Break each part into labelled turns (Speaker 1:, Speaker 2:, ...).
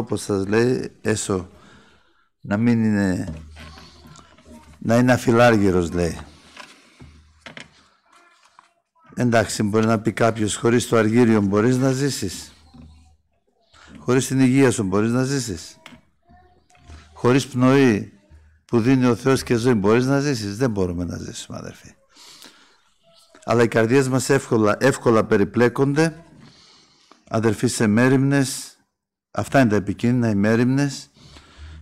Speaker 1: όπως σας λέει, έσω να μην είναι, να είναι αφιλάργυρος λέει. Εντάξει, μπορεί να πει κάποιος χωρίς το αργύριο μπορείς να ζήσεις. Χωρίς την υγεία σου μπορείς να ζήσεις. Χωρίς πνοή που δίνει ο Θεός και ζωή μπορείς να ζήσεις. Δεν μπορούμε να ζήσουμε αδερφοί. Αλλά οι καρδιές μας εύκολα, εύκολα περιπλέκονται αδερφοί σε μέρημνες Αυτά είναι τα επικίνδυνα, οι μέρημνες,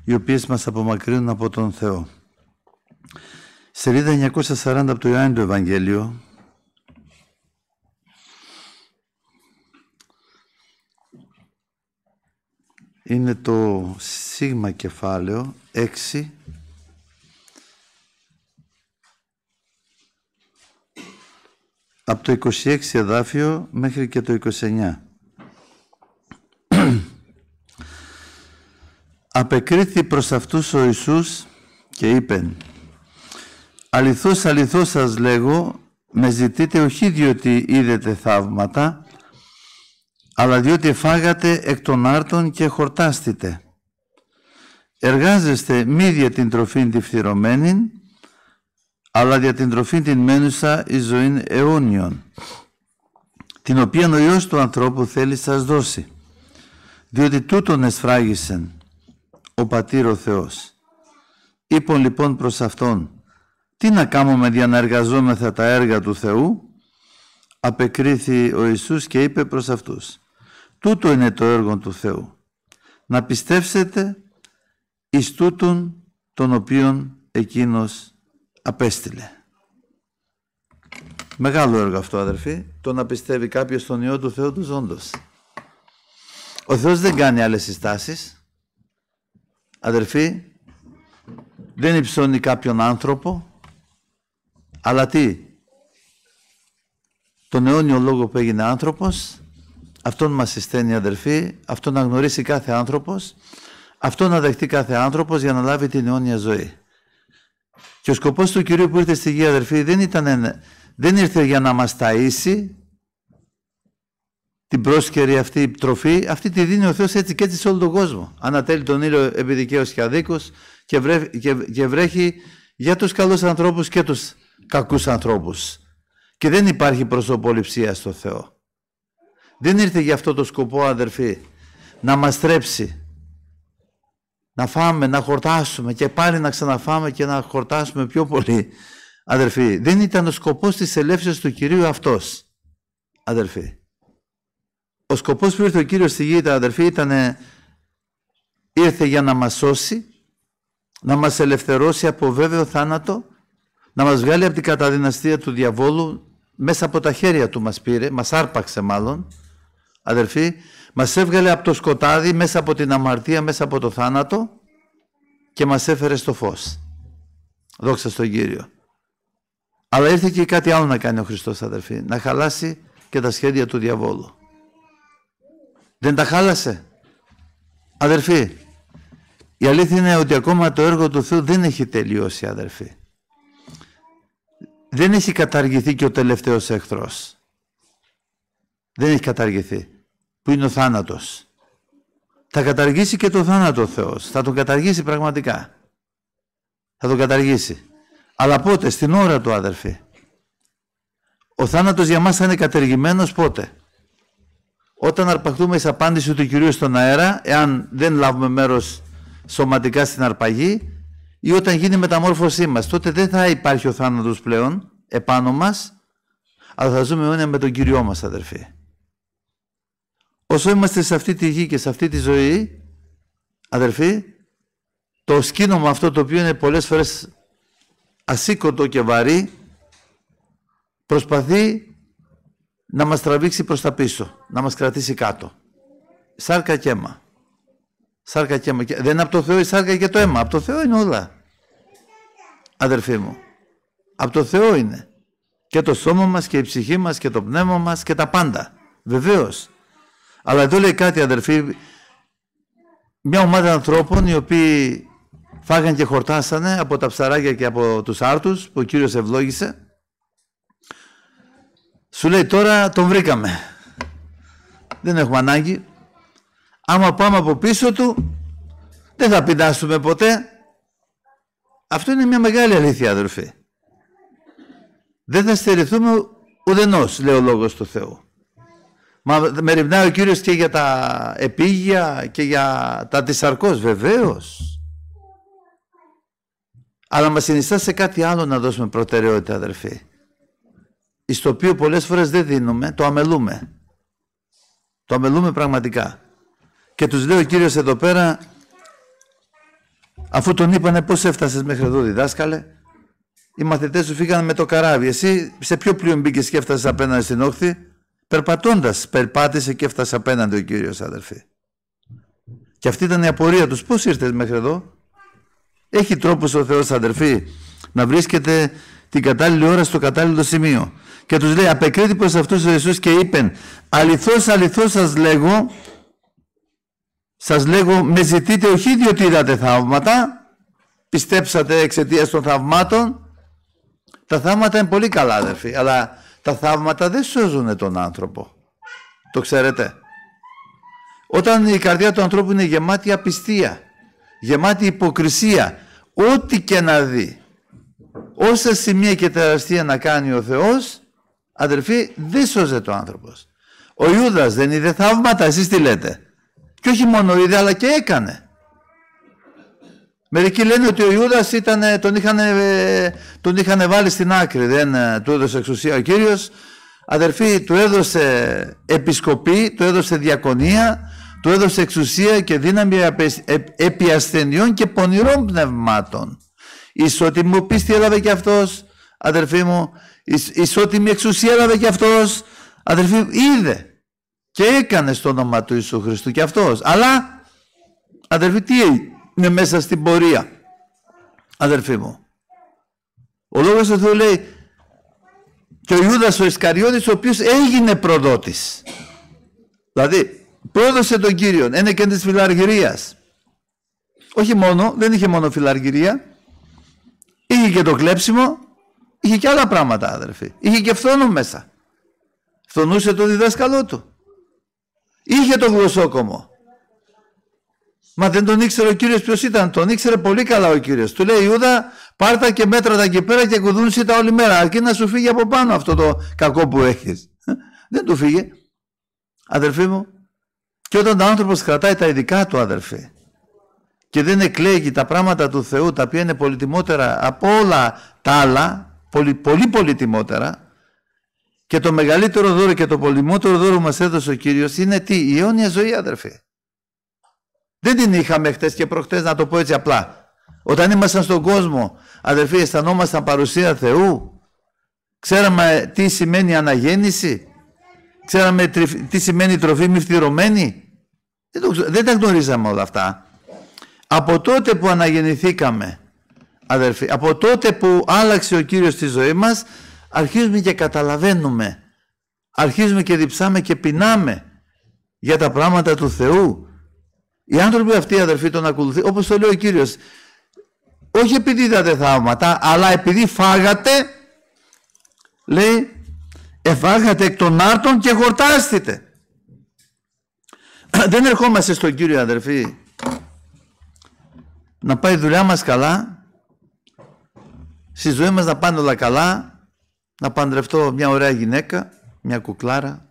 Speaker 1: οι οποίες μας απομακρύνουν από τον Θεό. Σελίδα 940 από το Ιωάννη Ευαγγέλιο, είναι το σίγμα κεφάλαιο 6 από το 26 εδάφιο μέχρι και το 29. Απεκρίθη προς αυτούς ο Ιησούς και είπεν «Αληθώς, αληθώς σας λέγω, με ζητείτε όχι διότι είδετε θαύματα, αλλά διότι φάγατε εκ των άρτων και χορτάστητε. Εργάζεστε μη για την τροφήν τη φθυρωμένη, αλλά για την τροφήν την μένουσα η ζωήν αιώνιον, την οποία ο Υιός του ανθρώπου θέλει σας δώσει, διότι τούτον εσφράγισεν ο Πατήρ ο Θεός. είπον λοιπόν προς Αυτόν, τι να κάνουμε για να εργαζόμεθα τα έργα του Θεού. Απεκρίθη ο Ιησούς και είπε προς αυτούς, τούτο είναι το έργο του Θεού, να πιστεύσετε εις τούτον τον οποίον εκείνος απέστειλε. Μεγάλο έργο αυτό αδερφοί, το να πιστεύει κάποιος στον Υιό του Θεού του ζώντος. Ο Θεός δεν κάνει άλλες συστάσεις, αδερφοί, δεν υψώνει κάποιον άνθρωπο, αλλά τι, τον αιώνιο λόγο που έγινε άνθρωπος, αυτόν μας συσταίνει αδερφοί, αυτόν να γνωρίσει κάθε άνθρωπος, αυτόν να δεχτεί κάθε άνθρωπος για να λάβει την αιώνια ζωή. Και ο σκοπός του Κυρίου που ήρθε στη γη αδερφή δεν, ήταν, δεν ήρθε για να μας ταΐσει, την πρόσκαιρη αυτή τροφή, αυτή τη δίνει ο Θεός έτσι και έτσι σε όλο τον κόσμο. Ανατέλει τον ήλιο επί δικαίως και αδίκως και, βρέ, και, βρέχει για τους καλούς ανθρώπους και τους κακούς ανθρώπους. Και δεν υπάρχει προσωποληψία στο Θεό. Δεν ήρθε για αυτό το σκοπό, αδερφοί, να μας τρέψει, Να φάμε, να χορτάσουμε και πάλι να ξαναφάμε και να χορτάσουμε πιο πολύ. Αδερφοί, δεν ήταν ο σκοπός της ελεύσεως του Κυρίου αυτός. Αδερφοί. Ο σκοπός που ήρθε ο Κύριος στη γη, τα αδερφή ήταν ήρθε για να μας σώσει, να μας ελευθερώσει από βέβαιο θάνατο, να μας βγάλει από την καταδυναστία του διαβόλου, μέσα από τα χέρια του μας πήρε, μας άρπαξε μάλλον, αδερφοί, μας έβγαλε από το σκοτάδι, μέσα από την αμαρτία, μέσα από το θάνατο και μας έφερε στο φως. Δόξα στον Κύριο. Αλλά ήρθε και κάτι άλλο να κάνει ο Χριστός αδερφή να χαλάσει και τα σχέδια του διαβόλου. Δεν τα χάλασε. Αδερφοί, η αλήθεια είναι ότι ακόμα το έργο του Θεού δεν έχει τελειώσει, αδερφοί. Δεν έχει καταργηθεί και ο τελευταίος εχθρός. Δεν έχει καταργηθεί. Που είναι ο θάνατος. Θα καταργήσει και το θάνατο ο Θεός. Θα τον καταργήσει πραγματικά. Θα τον καταργήσει. Αλλά πότε, στην ώρα του, αδερφοί. Ο θάνατος για μας θα είναι κατεργημένος πότε. Όταν αρπαχτούμε σε απάντηση του κυρίου στον αέρα, εάν δεν λάβουμε μέρος σωματικά στην αρπαγή ή όταν γίνει η μεταμόρφωσή μας, τότε δεν θα υπάρχει ο θάνατος πλέον επάνω μας, αλλά θα ζούμε αιώνια με τον Κυριό μας, αδερφοί. Όσο είμαστε σε αυτή τη γη και σε αυτή τη ζωή, αδερφοί, το σκήνομα αυτό το οποίο είναι πολλές φορές ασήκωτο και βαρύ, προσπαθεί να μας τραβήξει προς τα πίσω, να μας κρατήσει κάτω. Σάρκα και αίμα. Σάρκα και αίμα. Δεν είναι από το Θεό η σάρκα και το αίμα. Από το Θεό είναι όλα. Αδερφοί μου. Από το Θεό είναι. Και το σώμα μας και η ψυχή μας και το πνεύμα μας και τα πάντα. Βεβαίως. Αλλά εδώ λέει κάτι αδερφοί. Μια ομάδα ανθρώπων οι οποίοι φάγαν και χορτάσανε από τα ψαράκια και από τους άρτους που ο Κύριος ευλόγησε σου λέει τώρα τον βρήκαμε. Δεν έχουμε ανάγκη. Άμα πάμε από πίσω του, δεν θα πεινάσουμε ποτέ. Αυτό είναι μια μεγάλη αλήθεια, αδερφοί. Δεν θα στερηθούμε ουδενός, λέει ο λόγος του Θεού. Μα με ρημνάει ο Κύριος και για τα επίγεια και για τα της βεβαίω. βεβαίως. Αλλά μας συνιστά σε κάτι άλλο να δώσουμε προτεραιότητα, αδερφοί στο οποίο πολλές φορές δεν δίνουμε, το αμελούμε. Το αμελούμε πραγματικά. Και τους λέει ο Κύριος εδώ πέρα, αφού τον είπανε πώς έφτασες μέχρι εδώ διδάσκαλε, οι μαθητές σου φύγανε με το καράβι. Εσύ σε ποιο πλοίο μπήκες και έφτασες απέναντι στην όχθη, περπατώντας, περπάτησε και έφτασε απέναντι ο Κύριος αδερφή. Και αυτή ήταν η απορία τους. Πώς ήρθες μέχρι εδώ. Έχει τρόπος ο Θεός αδερφή να βρίσκεται την κατάλληλη ώρα στο κατάλληλο σημείο και τους λέει απεκρίτη προς αυτούς ο Ιησούς και είπεν αληθώς αληθώς σας λέγω σας λέγω με ζητείτε όχι διότι είδατε θαύματα πιστέψατε εξαιτίας των θαυμάτων τα θαύματα είναι πολύ καλά αδερφοί αλλά τα θαύματα δεν σώζουν τον άνθρωπο το ξέρετε όταν η καρδιά του ανθρώπου είναι γεμάτη απιστία γεμάτη υποκρισία ό,τι και να δει όσα σημεία και τεραστία να κάνει ο Θεός Αδερφοί, δεν το άνθρωπος. Ο Ιούδας δεν είδε θαύματα, εσείς τι λέτε. Και όχι μόνο είδε, αλλά και έκανε. Μερικοί λένε ότι ο Ιούδας ε, τον είχαν ε, τον είχανε βάλει στην άκρη, δεν ε, του έδωσε εξουσία ο κύριος. Αδερφοί, του έδωσε επισκοπή, του έδωσε διακονία, του έδωσε εξουσία και δύναμη επί ασθενειών και πονηρών πνευμάτων. Ισότιμου πίστη έλαβε και αυτό, αδερφοί μου, ισότιμη εξουσία έλαβε και αυτός. Αδερφοί, είδε και έκανε στο όνομα του Ιησού Χριστού και αυτός. Αλλά, αδερφοί, τι είναι μέσα στην πορεία. Αδερφοί μου. Ο Λόγος του Θεού λέει και ο Ιούδας ο Ισκαριώτης ο οποίος έγινε προδότης. Δηλαδή, πρόδωσε τον κύριο ένα και της φιλαργυρίας. Όχι μόνο, δεν είχε μόνο φιλαργυρία, είχε και το κλέψιμο, Είχε και άλλα πράγματα, αδερφή Είχε και φθόνο μέσα. Φθονούσε το διδάσκαλό του. Είχε το γλωσσόκομο. Μα δεν τον ήξερε ο κύριος ποιος ήταν. Τον ήξερε πολύ καλά ο Κύριος. Του λέει Ιούδα πάρτα και μέτρα τα εκεί πέρα και κουδούνσε τα όλη μέρα. Αρκεί να σου φύγει από πάνω αυτό το κακό που έχεις. Δεν του φύγει αδερφή μου. Και όταν ο άνθρωπος κρατάει τα ειδικά του αδερφή και δεν εκλέγει τα πράγματα του Θεού τα οποία είναι πολυτιμότερα από όλα τα άλλα πολύ, πολύ πολύτιμότερα και το μεγαλύτερο δώρο και το πολυμότερο δώρο που μας έδωσε ο Κύριος είναι τι, η αιώνια ζωή αδερφή. Δεν την είχαμε χτες και προχτές να το πω έτσι απλά. Όταν ήμασταν στον κόσμο, αδερφοί, αισθανόμασταν παρουσία Θεού. Ξέραμε τι σημαίνει αναγέννηση. Ξέραμε τι σημαίνει τροφή μη Δεν, δεν τα γνωρίζαμε όλα αυτά. Από τότε που αναγεννηθήκαμε αδερφοί. Από τότε που άλλαξε ο Κύριος τη ζωή μας, αρχίζουμε και καταλαβαίνουμε. Αρχίζουμε και διψάμε και πεινάμε για τα πράγματα του Θεού. Οι άνθρωποι αυτοί, αδερφοί, τον ακολουθεί, όπως το λέει ο Κύριος, όχι επειδή είδατε θαύματα, αλλά επειδή φάγατε, λέει, εφάγατε εκ των άρτων και χορτάστητε. Δεν ερχόμαστε στον Κύριο, αδερφοί, να πάει η δουλειά μας καλά, στη ζωή μας να πάνε όλα καλά, να παντρευτώ μια ωραία γυναίκα, μια κουκλάρα,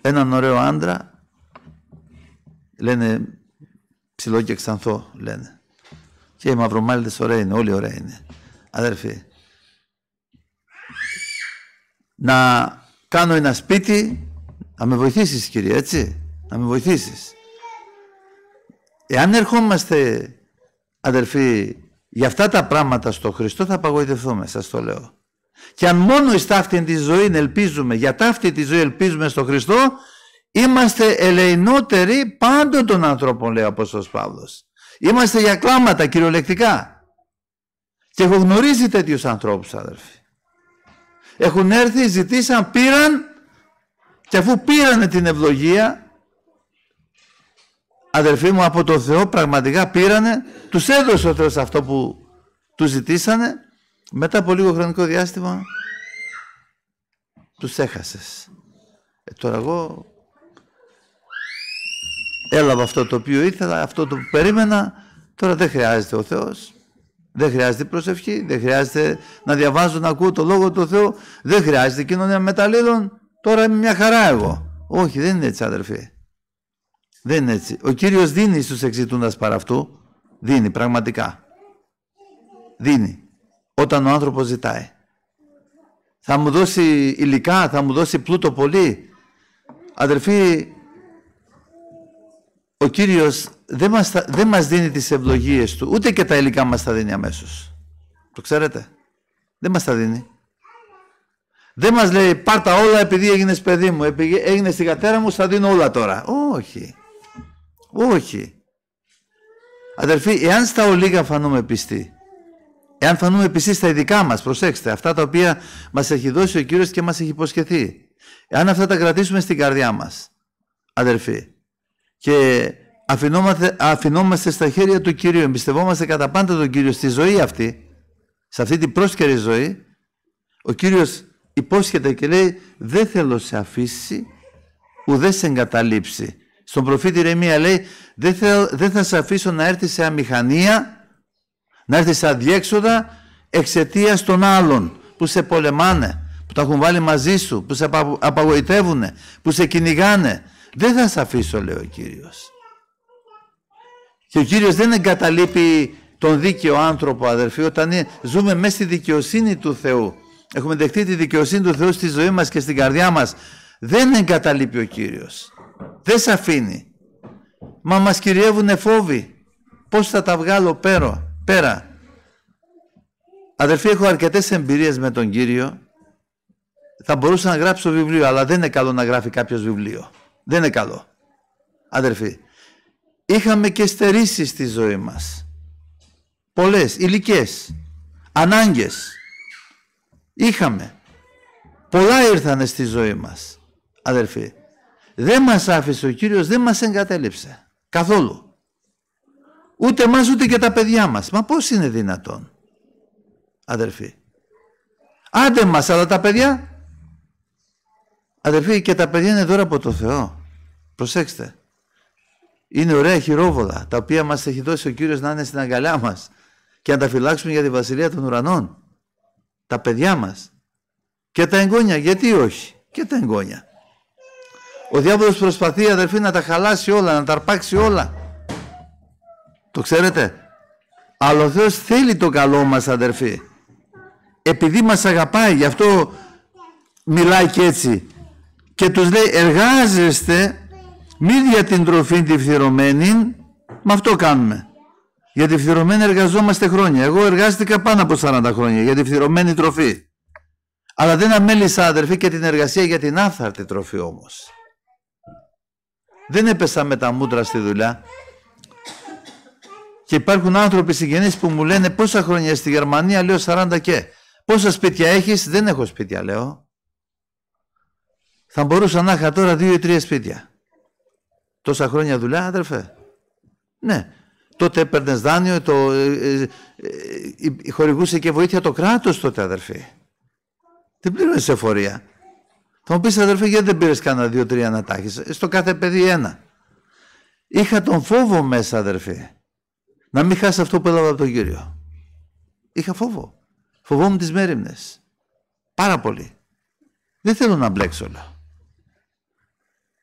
Speaker 1: έναν ωραίο άντρα, λένε ψηλό και ξανθό, λένε. Και οι μαυρομάλιδες ωραία είναι, όλοι ωραία είναι. Αδερφοί, να κάνω ένα σπίτι, να με βοηθήσεις κύριε, έτσι, να με βοηθήσεις. Εάν ερχόμαστε, αδερφοί, για αυτά τα πράγματα στο Χριστό θα απαγοητευτούμε, σας το λέω. Και αν μόνο εις αυτήν τη ζωή ελπίζουμε, για ταύτη τη ζωή ελπίζουμε στο Χριστό, είμαστε ελεηνότεροι πάντων των ανθρώπων, λέει ο Απόστολος Παύλος. Είμαστε για κλάματα κυριολεκτικά. Και έχω γνωρίσει τέτοιους ανθρώπους αδερφοί. Έχουν έρθει, ζητήσαν, πήραν και αφού πήραν την ευλογία, αδερφοί μου από το Θεό πραγματικά πήρανε, τους έδωσε ο Θεός αυτό που τους ζητήσανε, μετά από λίγο χρονικό διάστημα τους έχασες. Ε, τώρα εγώ έλαβα αυτό το οποίο ήθελα, αυτό το που περίμενα, τώρα δεν χρειάζεται ο Θεός. Δεν χρειάζεται προσευχή, δεν χρειάζεται να διαβάζω, να ακούω το Λόγο του Θεού, δεν χρειάζεται κοινωνία μεταλλήλων, τώρα είμαι μια χαρά εγώ. Όχι, δεν είναι έτσι αδερφοί. Δεν είναι έτσι. Ο Κύριος δίνει στους εξητούντας παρά αυτού. Δίνει πραγματικά. Δίνει. Όταν ο άνθρωπος ζητάει. Θα μου δώσει υλικά, θα μου δώσει πλούτο πολύ. Αδερφοί, ο Κύριος δεν μας, δεν μας δίνει τις ευλογίες Του, ούτε και τα υλικά μας τα δίνει αμέσως. Το ξέρετε. Δεν μας τα δίνει. Δεν μας λέει πάρτα όλα επειδή έγινες παιδί μου, επειδή έγινες στην κατέρα μου, θα δίνω όλα τώρα. Όχι. Όχι. Αδερφοί, εάν στα ολίγα φανούμε πιστοί, εάν φανούμε πιστοί στα ειδικά μας, προσέξτε, αυτά τα οποία μας έχει δώσει ο Κύριος και μας έχει υποσχεθεί, εάν αυτά τα κρατήσουμε στην καρδιά μας, αδερφοί, και αφινόμαστε, στα χέρια του Κύριου, εμπιστευόμαστε κατά πάντα τον Κύριο στη ζωή αυτή, σε αυτή την πρόσκαιρη ζωή, ο Κύριος υπόσχεται και λέει «Δεν θέλω σε αφήσει, ουδέ σε εγκαταλείψει». Στον προφήτη Ρεμία λέει δεν θα, δεν θα σε αφήσω να έρθει σε αμηχανία, να έρθει σε αδιέξοδα εξαιτίας των άλλων που σε πολεμάνε, που τα έχουν βάλει μαζί σου, που σε απαγοητεύουν, που σε κυνηγάνε. Δεν θα σε αφήσω λέει ο Κύριος. Και ο Κύριος δεν εγκαταλείπει τον δίκαιο άνθρωπο αδερφοί όταν ζούμε μέσα στη δικαιοσύνη του Θεού. Έχουμε δεχτεί τη δικαιοσύνη του Θεού στη ζωή μας και στην καρδιά μας. Δεν εγκαταλείπει ο Κύριος. Δεν σε αφήνει. Μα μας κυριεύουνε φόβοι. Πώς θα τα βγάλω πέρα. πέρα. Αδερφοί, έχω αρκετές εμπειρίες με τον Κύριο. Θα μπορούσα να γράψω βιβλίο, αλλά δεν είναι καλό να γράφει κάποιος βιβλίο. Δεν είναι καλό. Αδερφοί, είχαμε και στερήσεις στη ζωή μας. Πολλές, ηλικέ, ανάγκες. Είχαμε. Πολλά ήρθανε στη ζωή μας, αδερφοί. Δεν μας άφησε ο Κύριος, δεν μας εγκατέλειψε. Καθόλου. Ούτε μας ούτε και τα παιδιά μας. Μα πώς είναι δυνατόν, αδερφοί. Άντε μας, αλλά τα παιδιά. Αδερφοί, και τα παιδιά είναι δώρα από το Θεό. Προσέξτε. Είναι ωραία χειρόβολα, τα οποία μας έχει δώσει ο Κύριος να είναι στην αγκαλιά μας και να τα φυλάξουμε για τη Βασιλεία των Ουρανών. Τα παιδιά μας. Και τα εγγόνια, γιατί όχι. Και τα εγγόνια. Ο διάβολος προσπαθεί αδερφοί να τα χαλάσει όλα, να τα αρπάξει όλα. Το ξέρετε. Αλλά ο Θεός θέλει το καλό μας αδερφοί. Επειδή μας αγαπάει, γι' αυτό μιλάει και έτσι. Και τους λέει εργάζεστε μη για την τροφή τη φθυρωμένη, με αυτό κάνουμε. Για τη φθυρωμένη εργαζόμαστε χρόνια. Εγώ εργάστηκα πάνω από 40 χρόνια για τη φθυρωμένη τροφή. Αλλά δεν αμέλησα αδερφή και την εργασία για την άθαρτη τροφή όμως. Δεν έπεσα με τα μούτρα στη δουλειά. Και υπάρχουν άνθρωποι συγγενείς που μου λένε πόσα χρόνια στη Γερμανία, λέω 40 και. Πόσα σπίτια έχεις, δεν έχω σπίτια λέω. Θα μπορούσα να είχα τώρα δύο ή τρία σπίτια. Τόσα χρόνια δουλειά, αδερφέ. Ναι. Τότε έπαιρνες δάνειο, το, ε, ε, ε, ε, χορηγούσε και βοήθεια το κράτος τότε, αδερφή. Δεν πλήρωνε εφορία. Θα μου πεις αδερφέ γιατί δεν πηρε κανενα κανένα δύο-τρία να τάχει. Ε, στο κάθε παιδί ένα. Είχα τον φόβο μέσα αδερφέ. Να μην χάσει αυτό που έλαβα από τον Κύριο. Είχα φόβο. Φοβόμουν τις μέρημνες. Πάρα πολύ. Δεν θέλω να μπλέξω όλα.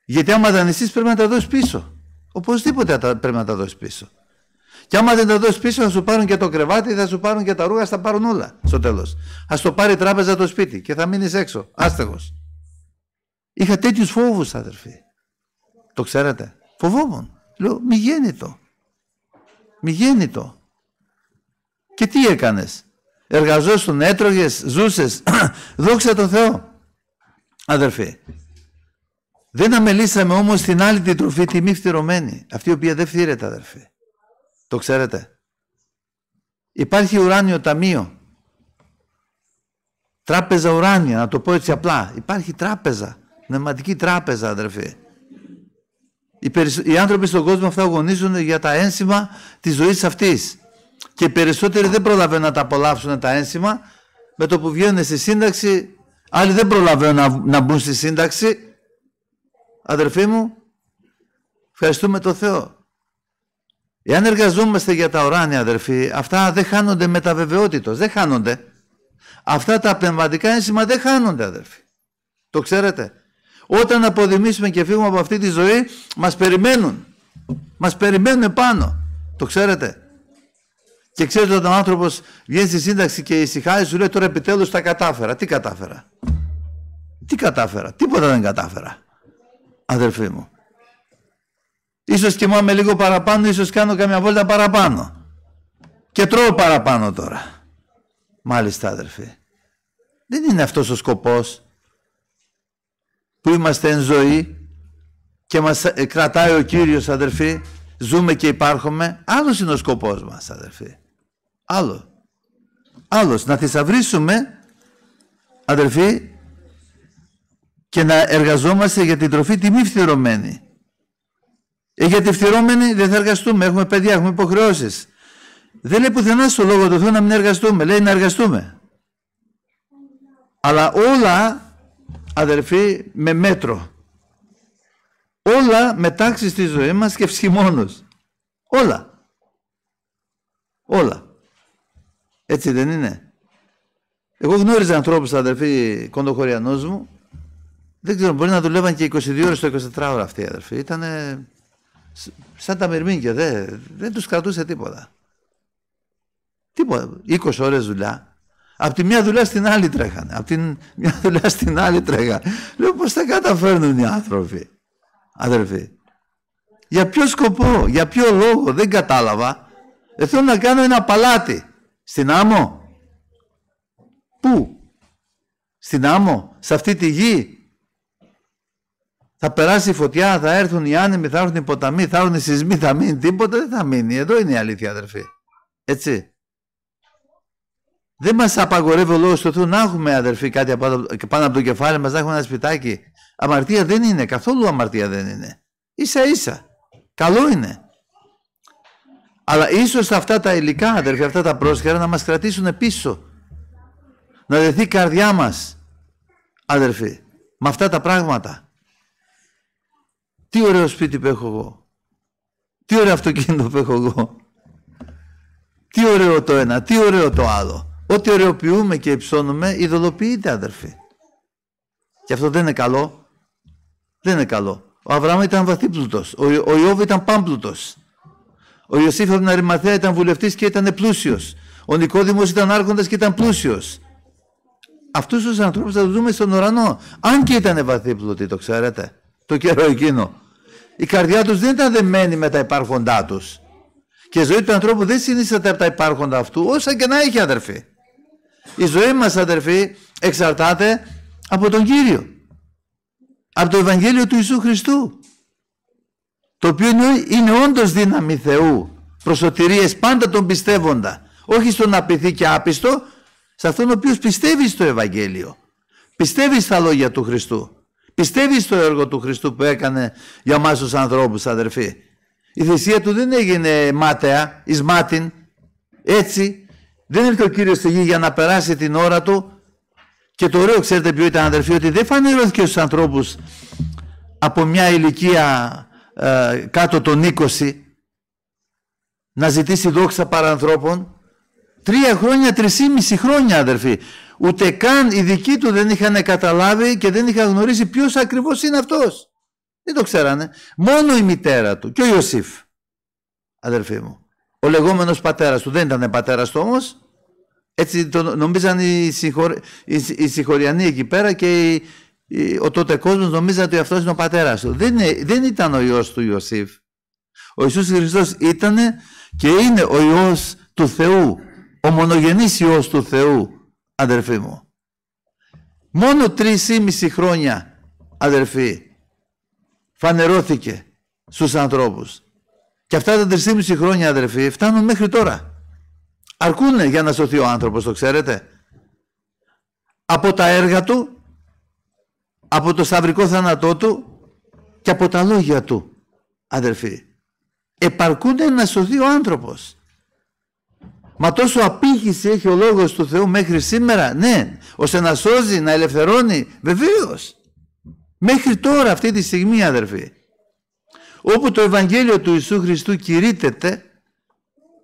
Speaker 1: Γιατί άμα δανειστείς πρέπει να τα δώσεις πίσω. Οπωσδήποτε πρέπει να τα δώσεις πίσω. Και άμα δεν τα δώσεις πίσω, θα σου πάρουν και το κρεβάτι, θα σου πάρουν και τα ρούχα, θα πάρουν όλα στο τέλος. Ας το πάρει η τράπεζα το σπίτι και θα μείνεις έξω, άστεγος. Είχα τέτοιους φόβους αδερφή Το ξέρατε. Φοβόμουν. Λέω μη γέννητο. Μη γέννητο. Και τι έκανες. Εργαζόσουν, έτρωγες, ζούσες. Δόξα τω Θεώ. αδερφή Δεν αμελήσαμε όμως την άλλη την τροφή, τη μη φτυρωμένη. Αυτή η οποία δεν φτύρεται αδερφή Το ξέρετε. Υπάρχει ουράνιο ταμείο. Τράπεζα ουράνια, να το πω έτσι απλά. Υπάρχει τράπεζα Πνευματική τράπεζα, αδερφή. Οι, οι άνθρωποι στον κόσμο αυτά αγωνίζουν για τα ένσημα της ζωής αυτής. Και οι περισσότεροι δεν προλαβαίνουν να τα απολαύσουν τα ένσημα. Με το που βγαίνουν στη σύνταξη, άλλοι δεν προλαβαίνουν να, να μπουν στη σύνταξη. Αδερφοί μου, ευχαριστούμε το Θεό. Εάν εργαζόμαστε για τα οράνια, αδερφοί, αυτά δεν χάνονται με τα βεβαιότητα δεν χάνονται. Αυτά τα πνευματικά ένσημα δεν χάνονται, αδερφοί. Το ξέρετε. Όταν αποδημήσουμε και φύγουμε από αυτή τη ζωή, μας περιμένουν. Μας περιμένουν πάνω. Το ξέρετε. Και ξέρετε όταν ο άνθρωπος βγαίνει στη σύνταξη και ησυχάζει, σου λέει τώρα επιτέλους τα κατάφερα. Τι κατάφερα. Τι κατάφερα. Τίποτα δεν κατάφερα. Αδερφοί μου. Ίσως κοιμάμαι λίγο παραπάνω, ίσως κάνω καμιά βόλτα παραπάνω. Και τρώω παραπάνω τώρα. Μάλιστα αδερφοί. Δεν είναι αυτός ο σκοπός που είμαστε εν ζωή και μας ε, κρατάει ο Κύριος αδερφοί, ζούμε και υπάρχουμε, άλλος είναι ο σκοπός μας αδερφοί. Άλλος. Άλλος, να θησαυρίσουμε αδερφοί και να εργαζόμαστε για την τροφή τη μη φθυρωμένη. Ε, για τη φθυρώμενη δεν θα εργαστούμε, έχουμε παιδιά, έχουμε υποχρεώσεις. Δεν λέει πουθενά στο λόγο του Θεού να μην εργαστούμε, λέει να εργαστούμε. Αλλά όλα αδερφοί με μέτρο. Όλα μετάξει στη ζωή μας και ευσχημόνως. Όλα. Όλα. Έτσι δεν είναι. Εγώ γνώριζα ανθρώπους αδερφοί κοντοχωριανός μου. Δεν ξέρω, μπορεί να δουλεύαν και 22 ώρες το 24 ώρα αυτοί οι αδερφοί. Ήτανε σαν τα μυρμήγκια. δε, δεν τους κρατούσε τίποτα. Τίποτα. 20 ώρες δουλειά. Από τη μια δουλειά στην άλλη τρέχανε. Από τη μια δουλειά στην άλλη τρέχανε. Λέω πώς τα καταφέρνουν οι άνθρωποι. Αδερφοί. Για ποιο σκοπό, για ποιο λόγο, δεν κατάλαβα. Ε, θέλω να κάνω ένα παλάτι. Στην άμμο. Πού. Στην άμμο. Σε αυτή τη γη. Θα περάσει η φωτιά, θα έρθουν οι άνεμοι, θα έρθουν οι ποταμοί, θα έρθουν οι σεισμοί, θα μείνει τίποτα. Δεν θα μείνει. Εδώ είναι η αλήθεια αδερφοί. Έτσι. Δεν μας απαγορεύει ο Λόγος του Θεού να έχουμε αδερφοί κάτι πάνω από το κεφάλι μας να έχουμε ένα σπιτάκι. Αμαρτία δεν είναι, καθόλου αμαρτία δεν είναι. ίσα ίσα. Καλό είναι. Αλλά ίσως αυτά τα υλικά, αδερφοί, αυτά τα πρόσχερα να μας κρατήσουν πίσω. Να δεθεί η καρδιά μας αδερφοί, με αυτά τα πράγματα. Τι ωραίο σπίτι που έχω εγώ. Τι ωραίο αυτοκίνητο που έχω εγώ. Τι ωραίο το ένα, τι ωραίο το άλλο. Ό,τι ωρεοποιούμε και υψώνουμε ειδωλοποιείται αδερφή. Και αυτό δεν είναι καλό. Δεν είναι καλό. Ο Αβραάμ ήταν βαθύπλουτο. Ο, ο Ιώβ ήταν πάμπλουτος. Ο Ιωσήφ από την Αρημαθέα ήταν βουλευτής και ήταν πλούσιος. Ο Νικόδημος ήταν άρχοντας και ήταν πλούσιος. Αυτούς τους ανθρώπους θα τους δούμε στον ουρανό. Αν και ήταν βαθύπλουτοι, το ξέρετε, το καιρό εκείνο. Η καρδιά τους δεν ήταν δεμένη με τα υπάρχοντά τους. Και η ζωή του ανθρώπου δεν συνίσταται από τα υπάρχοντα αυτού, όσα και να έχει αδερφή. Η ζωή μας αδερφοί εξαρτάται από τον Κύριο. Από το Ευαγγέλιο του Ιησού Χριστού. Το οποίο είναι, είναι όντως δύναμη Θεού. Προσωτηρίες πάντα τον πιστεύοντα. Όχι στον απειθή και άπιστο, σε αυτόν ο οποίος πιστεύει στο Ευαγγέλιο. Πιστεύει στα λόγια του Χριστού. Πιστεύει στο έργο του Χριστού που έκανε για μας τους ανθρώπους αδερφοί. Η θυσία του δεν έγινε μάταια, εις έτσι δεν ήρθε ο Κύριος στη γη για να περάσει την ώρα του και το ωραίο ξέρετε ποιο ήταν αδερφοί ότι δεν φανερώθηκε στους ανθρώπους από μια ηλικία ε, κάτω των 20 να ζητήσει δόξα παρανθρώπων τρία χρόνια, τρισήμιση χρόνια αδερφοί ούτε καν οι δικοί του δεν είχαν καταλάβει και δεν είχαν γνωρίσει ποιος ακριβώς είναι αυτός δεν το ξέρανε μόνο η μητέρα του και ο Ιωσήφ αδερφοί μου ο λεγόμενος πατέρας του. Δεν ήταν πατέρας του όμως. Έτσι το νομίζαν οι, συγχωρ... οι συγχωριανοί εκεί πέρα και ο τότε κόσμος νομίζαν ότι αυτός είναι ο πατέρας του. Δεν, δεν ήταν ο ιό του Ιωσήφ. Ο Ιησούς Χριστός ήταν και είναι ο Υιός του Θεού. Ο μονογενής Υιός του Θεού, αδερφοί μου. Μόνο τρεις ή μισή χρόνια, αδερφοί, φανερώθηκε στους ανθρώπους. Και αυτά τα 3,5 χρόνια, αδερφοί, φτάνουν μέχρι τώρα. Αρκούν για να σωθεί ο άνθρωπος, το ξέρετε. Από τα έργα του, από το σταυρικό θάνατό του και από τα λόγια του, αδερφοί. Επαρκούν να σωθεί ο άνθρωπος. Μα τόσο απήχηση έχει ο Λόγος του Θεού μέχρι σήμερα, ναι, ώστε να σώζει, να ελευθερώνει, βεβαίως. Μέχρι τώρα αυτή τη στιγμή, αδερφοί όπου το Ευαγγέλιο του Ιησού Χριστού κηρύτεται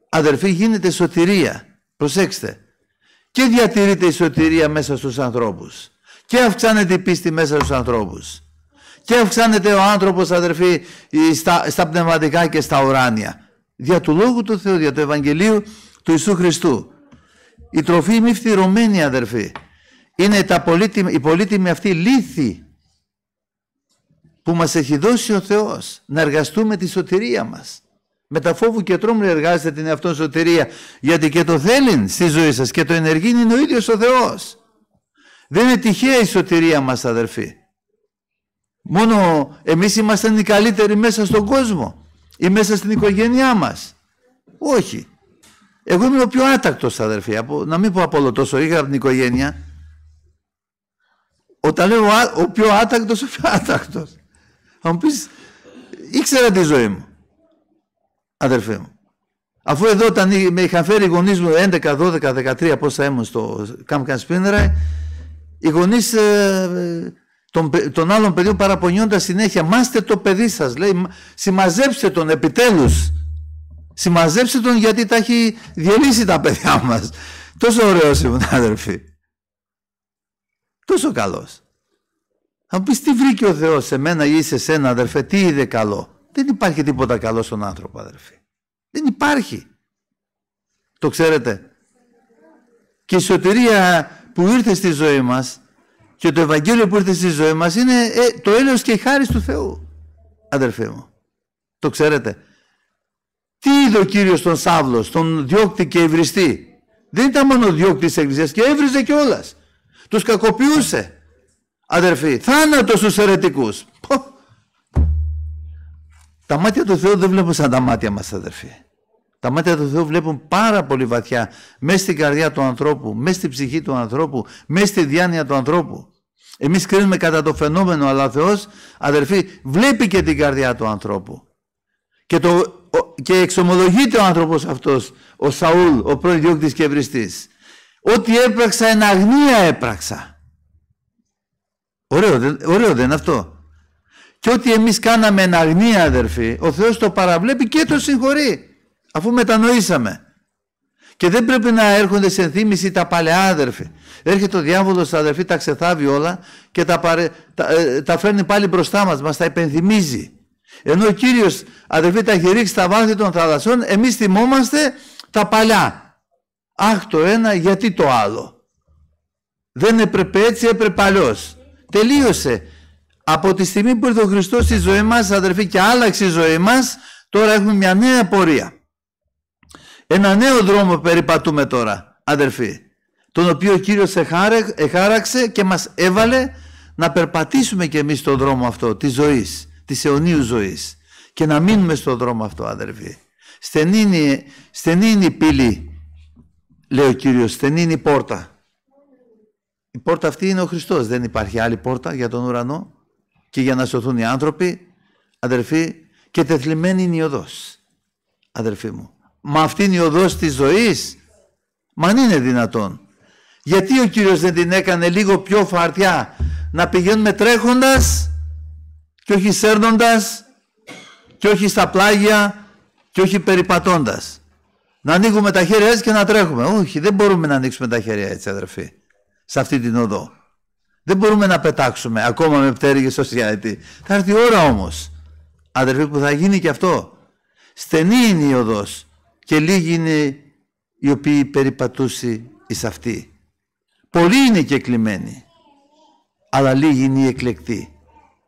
Speaker 1: αδερφοί, γίνεται σωτηρία. Προσέξτε. Και διατηρείται η σωτηρία μέσα στους ανθρώπους. Και αυξάνεται η πίστη μέσα στους ανθρώπους. Και αυξάνεται ο άνθρωπος, αδερφοί, στα, πνευματικά και στα ουράνια. Δια του Λόγου του Θεού, δια του Ευαγγελίου του Ιησού Χριστού. Η τροφή μη φτυρωμένη αδερφοί. Είναι τα η πολύτιμη αυτή λύθη που μας έχει δώσει ο Θεός να εργαστούμε τη σωτηρία μας. Με τα φόβου και τρόμου εργάζεται την εαυτόν σωτηρία γιατί και το θέλει στη ζωή σας και το ενεργεί είναι ο ίδιος ο Θεός. Δεν είναι τυχαία η σωτηρία μας αδερφοί. Μόνο εμείς είμαστε οι καλύτεροι μέσα στον κόσμο ή μέσα στην οικογένειά μας. Όχι. Εγώ είμαι ο πιο άτακτος αδερφοί. να μην πω από όλο τόσο είχα από την οικογένεια. Όταν λέω ο πιο άτακτος, ο πιο άτακτος. Θα μου πεις, ήξερα τη ζωή μου. Αδερφέ μου. Αφού εδώ όταν με είχαν φέρει οι γονείς μου 11, 12, 13 θα ήμουν στο Κάμπκαν Σπίνερα, οι γονείς ε, των, των, άλλων παιδιών συνέχεια. Μάστε το παιδί σας, λέει. Συμμαζέψτε τον επιτέλους. Συμμαζέψτε τον γιατί τα έχει διαλύσει τα παιδιά μας. Τόσο ωραίος ήμουν, αδερφή, Τόσο καλός. Αν πεις τι βρήκε ο Θεός σε μένα ή σε σένα, αδερφέ, τι είδε καλό. Δεν υπάρχει τίποτα καλό στον άνθρωπο, αδερφέ. Δεν υπάρχει. Το ξέρετε. Και η σωτηρία που ήρθε στη ζωή μας και το Ευαγγέλιο που ήρθε στη ζωή μας είναι ε, το έλεος και η χάρη του Θεού, αδερφέ μου. Το ξέρετε. Τι είδε ο Κύριος τον Σάβλο, τον διώκτη και ευριστή. Δεν ήταν μόνο διώκτης της Εκκλησίας και έβριζε κιόλας. Τους κακοποιούσε. Αδερφοί, θάνατος στους αιρετικούς. Τα μάτια του Θεού δεν βλέπουν σαν τα μάτια μας, αδερφοί. Τα μάτια του Θεού βλέπουν πάρα πολύ βαθιά, μέσα στην καρδιά του ανθρώπου, μέσα στην ψυχή του ανθρώπου, μέσα στη διάνοια του ανθρώπου. Εμείς κρίνουμε κατά το φαινόμενο, αλλά ο Θεός, αδερφοί, βλέπει και την καρδιά του ανθρώπου. Και, το, και εξομολογείται ο άνθρωπος αυτός, ο Σαούλ, ο πρώην διώκτης και ευριστής. Ό,τι έπραξα εν αγνία έπραξα. Ωραίο, ωραίο δεν είναι αυτό. Και ό,τι εμείς κάναμε εν αγνία αδερφοί, ο Θεός το παραβλέπει και το συγχωρεί, αφού μετανοήσαμε. Και δεν πρέπει να έρχονται σε θύμηση τα παλαιά αδερφοί. Έρχεται ο διάβολος αδερφοί, τα ξεθάβει όλα και τα, ε, τα, φέρνει πάλι μπροστά μας, μας τα υπενθυμίζει. Ενώ ο Κύριος αδερφοί τα έχει ρίξει στα βάθη των θαλασσών, εμείς θυμόμαστε τα παλιά. Αχ το ένα γιατί το άλλο. Δεν έπρεπε έτσι, έπρεπε αλλιώς. Τελείωσε. Από τη στιγμή που ήρθε ο Χριστός στη ζωή μας, αδερφοί, και άλλαξε η ζωή μας. τώρα έχουμε μια νέα πορεία. Ένα νέο δρόμο περιπατούμε τώρα, αδερφοί, τον οποίο ο Κύριος εχάραξε και μας έβαλε να περπατήσουμε κι εμείς τον δρόμο αυτό της ζωής, της αιωνίου ζωής και να μείνουμε στον δρόμο αυτό, αδερφοί. Στενή είναι, η πύλη, λέει ο κύριος, στενή είναι η πόρτα η πόρτα αυτή είναι ο Χριστός. Δεν υπάρχει άλλη πόρτα για τον ουρανό και για να σωθούν οι άνθρωποι, αδερφοί, και τεθλιμμένη είναι η οδός, αδερφοί μου. Μα αυτή είναι η οδός της ζωής, μα είναι δυνατόν. Γιατί ο Κύριος δεν την έκανε λίγο πιο φαρτιά να πηγαίνουμε τρέχοντας και όχι σέρνοντας και όχι στα πλάγια και όχι περιπατώντας. Να ανοίγουμε τα χέρια έτσι και να τρέχουμε. Όχι, δεν μπορούμε να ανοίξουμε τα χέρια έτσι αδερφοί σε αυτή την οδό. Δεν μπορούμε να πετάξουμε ακόμα με πτέρυγες στο γιατί. Θα έρθει η ώρα όμως, αδερφοί, που θα γίνει και αυτό. Στενή είναι η οδός και λίγοι είναι οι οποίοι περιπατούσι εις αυτή. Πολλοί είναι και κλειμένοι, αλλά λίγοι είναι οι εκλεκτοί.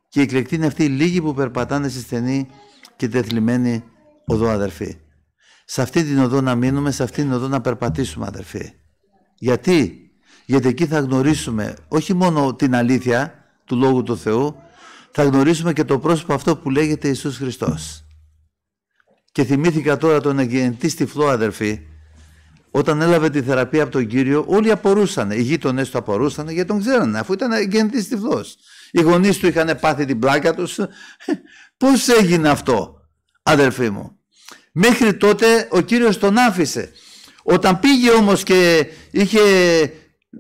Speaker 1: Και οι εκλεκτοί είναι αυτοί οι λίγοι που περπατάνε στη στενή και τεθλιμένη οδό, αδερφοί. Σε αυτή την οδό να μείνουμε, σε αυτή την οδό να περπατήσουμε, αδερφοί. Γιατί γιατί εκεί θα γνωρίσουμε όχι μόνο την αλήθεια του Λόγου του Θεού, θα γνωρίσουμε και το πρόσωπο αυτό που λέγεται Ιησούς Χριστός. Και θυμήθηκα τώρα τον εγγενητή στιφλό αδερφή, όταν έλαβε τη θεραπεία από τον Κύριο, όλοι απορούσαν. Οι γείτονε του απορούσαν γιατί τον ξέρανε, αφού ήταν εγγενητή τυφλό. Οι γονείς του είχαν πάθει την πλάκα τους. Πώς έγινε αυτό, αδερφή μου. Μέχρι τότε ο Κύριος τον άφησε. Όταν πήγε όμως και είχε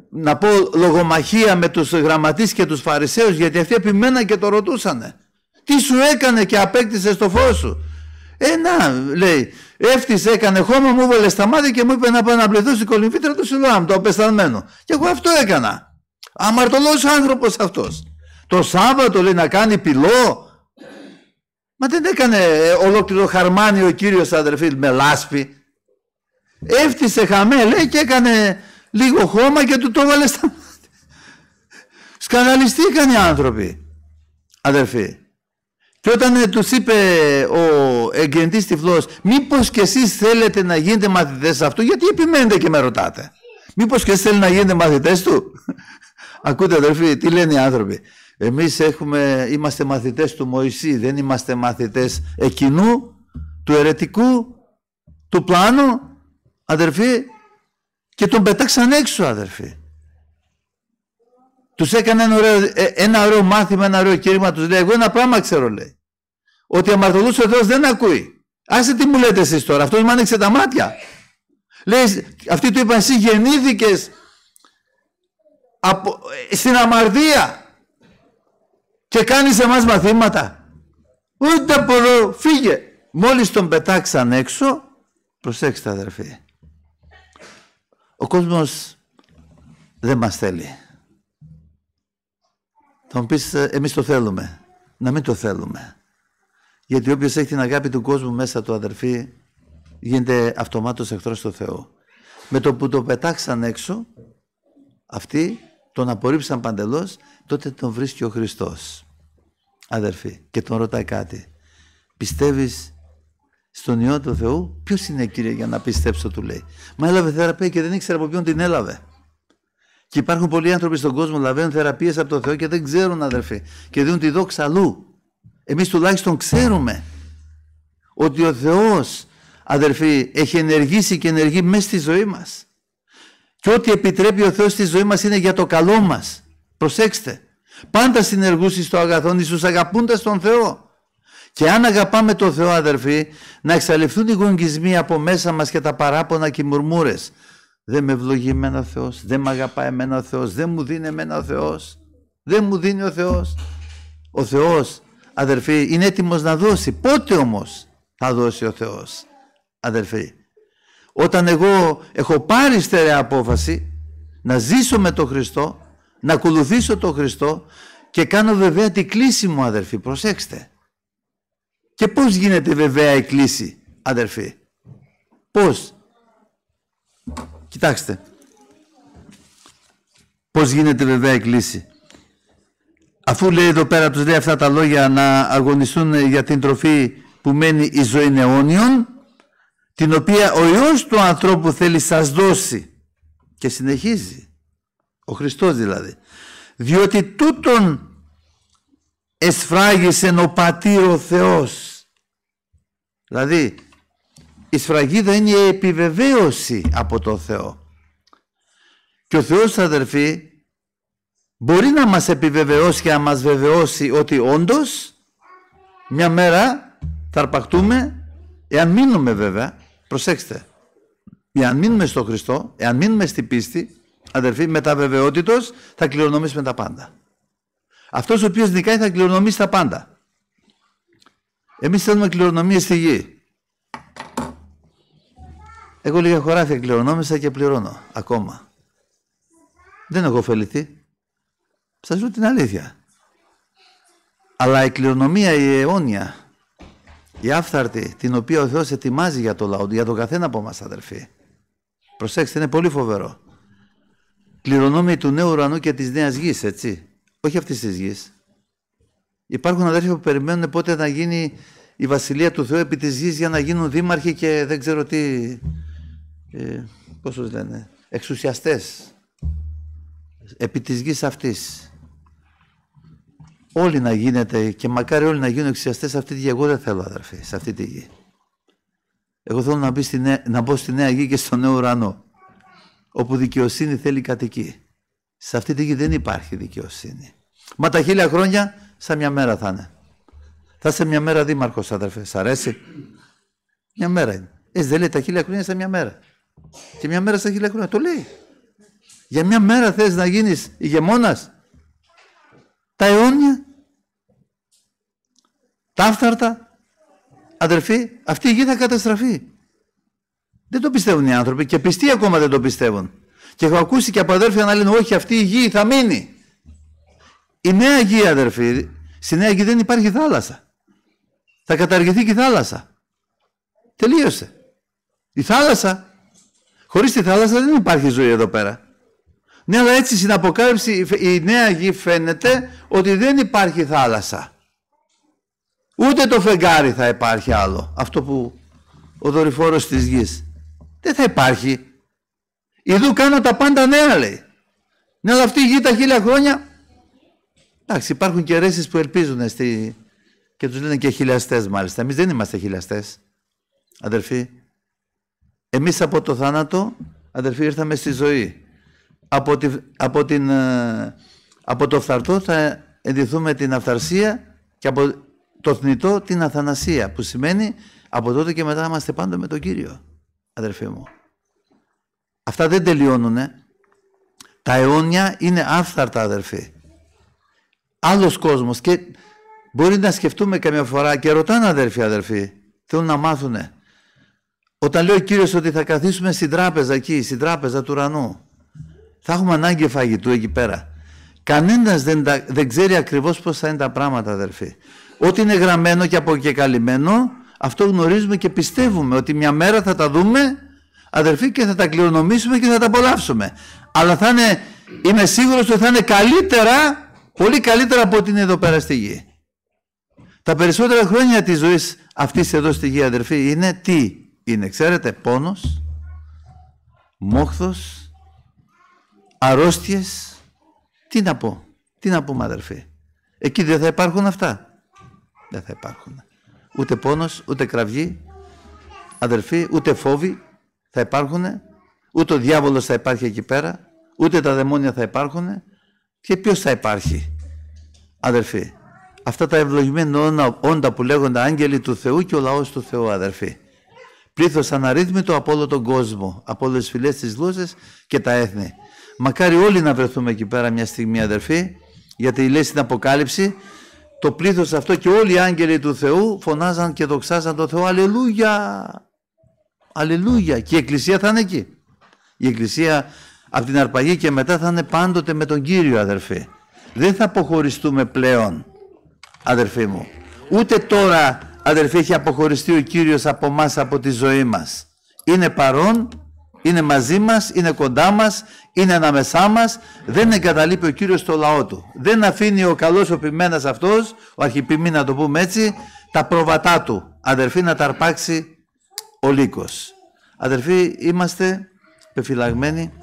Speaker 1: να πω λογομαχία με τους γραμματείς και τους φαρισαίους γιατί αυτοί επιμένα και το ρωτούσανε. Τι σου έκανε και απέκτησε το φως σου. Ε, να, λέει, έφτισε έκανε χώμα, μου βόλε στα μάτια και μου είπε να πάω να πληθώ στην κολυμβήτρα του Σιλουάμ, το απεσταλμένο. Και εγώ αυτό έκανα. Αμαρτωλός άνθρωπος αυτός. Το Σάββατο λέει να κάνει πυλό. Μα δεν έκανε ε, ολόκληρο χαρμάνι ο κύριος αδερφή με λάσπη. Έφτιασε χαμέ λέει και έκανε λίγο χώμα και του το έβαλε στα μάτια. Σκαναλιστήκαν οι άνθρωποι, αδερφοί. Και όταν ε, τους είπε ο τη τυφλός, Μήπως και εσείς θέλετε να γίνετε μαθητές αυτού, γιατί επιμένετε και με ρωτάτε. Μήπως και εσείς θέλετε να γίνετε μαθητές του. Ακούτε αδερφοί, τι λένε οι άνθρωποι. Εμείς είμαστε μαθητές του Μωυσή, δεν είμαστε μαθητές εκείνου, του ερετικού, του πλάνου. Αδερφοί, και τον πετάξαν έξω αδερφοί. Τους έκανε ένα ωραίο, ε, ένα μάθημα, ένα ωραίο κήρυγμα, τους λέει εγώ ένα πράγμα ξέρω λέει. Ότι αμαρτωλούς ο Θεός δεν ακούει. Άσε τι μου λέτε εσείς τώρα, αυτός μου άνοιξε τα μάτια. Λέει, αυτή του είπαν εσύ γεννήθηκες από, ε, στην αμαρτία και κάνεις εμάς μαθήματα. Ούτε εδώ φύγε. Μόλις τον πετάξαν έξω, προσέξτε αδερφοί, ο κόσμος δεν μας θέλει. Θα μου πεις, ε, εμείς το θέλουμε. Να μην το θέλουμε. Γιατί όποιος έχει την αγάπη του κόσμου μέσα του αδερφή, γίνεται αυτομάτως εχθρός του Θεού. Με το που το πετάξαν έξω, αυτοί τον απορρίψαν παντελώς, τότε τον βρίσκει ο Χριστός, αδερφή, και τον ρωτάει κάτι. Πιστεύεις στον Υιό του Θεού, ποιος είναι κύριε για να πιστέψω, του λέει. Μα έλαβε θεραπεία και δεν ήξερα από ποιον την έλαβε. Και υπάρχουν πολλοί άνθρωποι στον κόσμο που λαβαίνουν θεραπείες από τον Θεό και δεν ξέρουν, αδερφοί, και δίνουν τη δόξα αλλού. Εμείς τουλάχιστον ξέρουμε ότι ο Θεός, αδερφοί, έχει ενεργήσει και ενεργεί μέσα στη ζωή μας. Και ό,τι επιτρέπει ο Θεός στη ζωή μας είναι για το καλό μας. Προσέξτε. Πάντα συνεργούσες στο αγαθόν, ει αγαπούντα τον Θεό. Και αν αγαπάμε τον Θεό αδερφοί, να εξαλειφθούν οι γονγκισμοί από μέσα μας και τα παράπονα και οι μουρμούρες. Δεν με ευλογεί εμένα ο Θεός, δεν με αγαπά εμένα ο Θεός, δεν μου δίνει εμένα ο Θεός, δεν μου δίνει ο Θεός. Ο Θεός, αδερφοί, είναι έτοιμος να δώσει. Πότε όμως θα δώσει ο Θεός, αδερφοί. Όταν εγώ έχω πάρει στερεά απόφαση να ζήσω με τον Χριστό, να ακολουθήσω τον Χριστό και κάνω βέβαια την κλίση μου αδερφοί, προσέξτε. Και πώς γίνεται βεβαία η κλίση, αδερφοί. Πώς. Κοιτάξτε. Πώς γίνεται βεβαία η κλίση. Αφού λέει εδώ πέρα, τους λέει αυτά τα λόγια να αγωνιστούν για την τροφή που μένει η ζωή αιώνιων την οποία ο Υιός του ανθρώπου θέλει σας δώσει. Και συνεχίζει. Ο Χριστός δηλαδή. Διότι τούτον εσφράγισεν ο Πατήρ ο Θεός. Δηλαδή, η σφραγίδα είναι η επιβεβαίωση από το Θεό. Και ο Θεός, αδερφοί, μπορεί να μας επιβεβαιώσει και να μας βεβαιώσει ότι όντως μια μέρα θα αρπαχτούμε, εάν μείνουμε βέβαια, προσέξτε, εάν μείνουμε στο Χριστό, εάν μείνουμε στη πίστη, αδερφοί, με τα βεβαιότητος θα κληρονομήσουμε τα πάντα. Αυτός ο οποίος νικάει θα κληρονομήσει τα πάντα. Εμείς θέλουμε κληρονομίες στη γη. Εγώ λίγα χωράφια κληρονόμησα και πληρώνω ακόμα. Δεν έχω ωφεληθεί. Σας λέω την αλήθεια. Αλλά η κληρονομία η αιώνια, η άφθαρτη, την οποία ο Θεός ετοιμάζει για το λαό, για τον καθένα από μας αδερφοί. Προσέξτε, είναι πολύ φοβερό. Κληρονόμη του νέου ουρανού και της νέας γης, έτσι όχι αυτής της γης. Υπάρχουν αδέρφια που περιμένουν πότε να γίνει η βασιλεία του Θεού επί της γης για να γίνουν δήμαρχοι και δεν ξέρω τι, ε, λένε, εξουσιαστές, επί της γης αυτής. Όλοι να γίνεται και μακάρι όλοι να γίνουν εξουσιαστές αυτή τη γη. Εγώ δεν θέλω αδερφή, σε αυτή τη γη. Εγώ θέλω να, στη να μπω στη νέα γη και στο νέο ουρανό όπου δικαιοσύνη θέλει κατοικεί. Σε αυτή τη γη δεν υπάρχει δικαιοσύνη. Μα τα χίλια χρόνια σαν μια μέρα θα είναι. Θα είσαι μια μέρα δήμαρχος, αδερφέ. Σ' αρέσει. Μια μέρα είναι. Έτσι δεν λέει τα χίλια χρόνια σαν μια μέρα. Και μια μέρα σαν χίλια χρόνια. Το λέει. Για μια μέρα θες να γίνεις ηγεμόνας, Τα αιώνια. Τα άφθαρτα. Αδερφοί, αυτή η γη θα καταστραφεί. Δεν το πιστεύουν οι άνθρωποι και πιστοί ακόμα δεν το πιστεύουν. Και έχω ακούσει και από αδέρφια να λένε όχι αυτή η γη θα μείνει. Η νέα γη αδερφοί, στη νέα γη δεν υπάρχει θάλασσα. Θα καταργηθεί και η θάλασσα. Τελείωσε. Η θάλασσα. Χωρίς τη θάλασσα δεν υπάρχει ζωή εδώ πέρα. Ναι, αλλά έτσι στην αποκάλυψη η νέα γη φαίνεται ότι δεν υπάρχει θάλασσα. Ούτε το φεγγάρι θα υπάρχει άλλο. Αυτό που ο δορυφόρος της γης. Δεν θα υπάρχει. Ιδού κάνω τα πάντα νέα, λέει. Ναι, αλλά αυτή η γη τα χίλια χρόνια. Εντάξει, υπάρχουν και αιρέσει που ελπίζουν στη... και τους λένε και χιλιαστές, μάλιστα. Εμείς δεν είμαστε χιλιαστές, αδερφοί. Εμείς από το θάνατο, αδερφοί, ήρθαμε στη ζωή. Από, τη... από, την... Ε, από το φθαρτό θα ενδυθούμε την αυθαρσία και από το θνητό την αθανασία, που σημαίνει από τότε και μετά είμαστε πάντα με τον Κύριο, αδερφοί μου. Αυτά δεν τελειώνουν. Τα αιώνια είναι άφθαρτα αδερφοί. Άλλος κόσμος και μπορεί να σκεφτούμε καμιά φορά και ρωτάνε αδερφοί αδερφοί. Θέλουν να μάθουνε. Όταν λέει ο Κύριος ότι θα καθίσουμε στην τράπεζα εκεί, στην τράπεζα του ουρανού. Θα έχουμε ανάγκη φαγητού εκεί πέρα. Κανένας δεν, δεν ξέρει ακριβώς πώς θα είναι τα πράγματα αδερφοί. Ό,τι είναι γραμμένο και αποκεκαλυμμένο, αυτό γνωρίζουμε και πιστεύουμε ότι μια μέρα θα τα δούμε αδερφοί και θα τα κληρονομήσουμε και θα τα απολαύσουμε. Αλλά θα είναι, είμαι σίγουρος ότι θα είναι καλύτερα, πολύ καλύτερα από ό,τι είναι εδώ πέρα στη γη. Τα περισσότερα χρόνια της ζωής αυτής εδώ στη γη αδερφοί είναι τι είναι, ξέρετε, πόνος, μόχθος, αρρώστιες. Τι να πω, τι να πούμε αδερφοί. Εκεί δεν θα υπάρχουν αυτά. Δεν θα υπάρχουν. Ούτε πόνος, ούτε κραυγή, αδερφοί, ούτε φόβοι, θα υπάρχουν, ούτε ο διάβολος θα υπάρχει εκεί πέρα, ούτε τα δαιμόνια θα υπάρχουν και ποιος θα υπάρχει, αδερφοί. Αυτά τα ευλογημένα όντα που λέγονται άγγελοι του Θεού και ο λαός του Θεού, αδερφοί. Πλήθος αναρρύθμιτο από όλο τον κόσμο, από όλες τις φυλές, τις γλώσσες και τα έθνη. Μακάρι όλοι να βρεθούμε εκεί πέρα μια στιγμή, αδερφοί, γιατί λέει στην Αποκάλυψη, το πλήθος αυτό και όλοι οι άγγελοι του Θεού φωνάζαν και δοξάζαν τον Θεό. Αλληλούια! Αλληλούια. Και η Εκκλησία θα είναι εκεί. Η Εκκλησία από την αρπαγή και μετά θα είναι πάντοτε με τον Κύριο αδερφέ. Δεν θα αποχωριστούμε πλέον Αδερφή μου. Ούτε τώρα αδερφέ έχει αποχωριστεί ο Κύριος από εμά από τη ζωή μας. Είναι παρόν, είναι μαζί μας, είναι κοντά μας, είναι ανάμεσά μας. Δεν εγκαταλείπει ο Κύριος το λαό του. Δεν αφήνει ο καλός ο ποιμένας αυτός, ο αρχιποιμή να το πούμε έτσι, τα προβατά του αδερφή να τα αρπάξει ο λύκος. Αδερφοί, είμαστε πεφυλαγμένοι,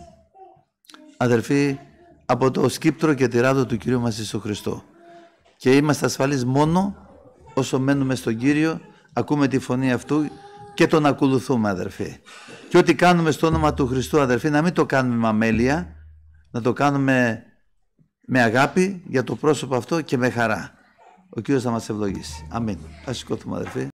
Speaker 1: αδερφοί, από το σκύπτρο και τη ράδο του Κυρίου μας Ιησού Χριστού. Και είμαστε ασφαλείς μόνο όσο μένουμε στον Κύριο, ακούμε τη φωνή αυτού και τον ακολουθούμε αδερφοί. Και ό,τι κάνουμε στο όνομα του Χριστού αδερφοί, να μην το κάνουμε με αμέλεια, να το κάνουμε με αγάπη για το πρόσωπο αυτό και με χαρά. Ο Κύριος θα μας ευλογήσει. Αμήν. Ας σηκωθούμε αδερφοί.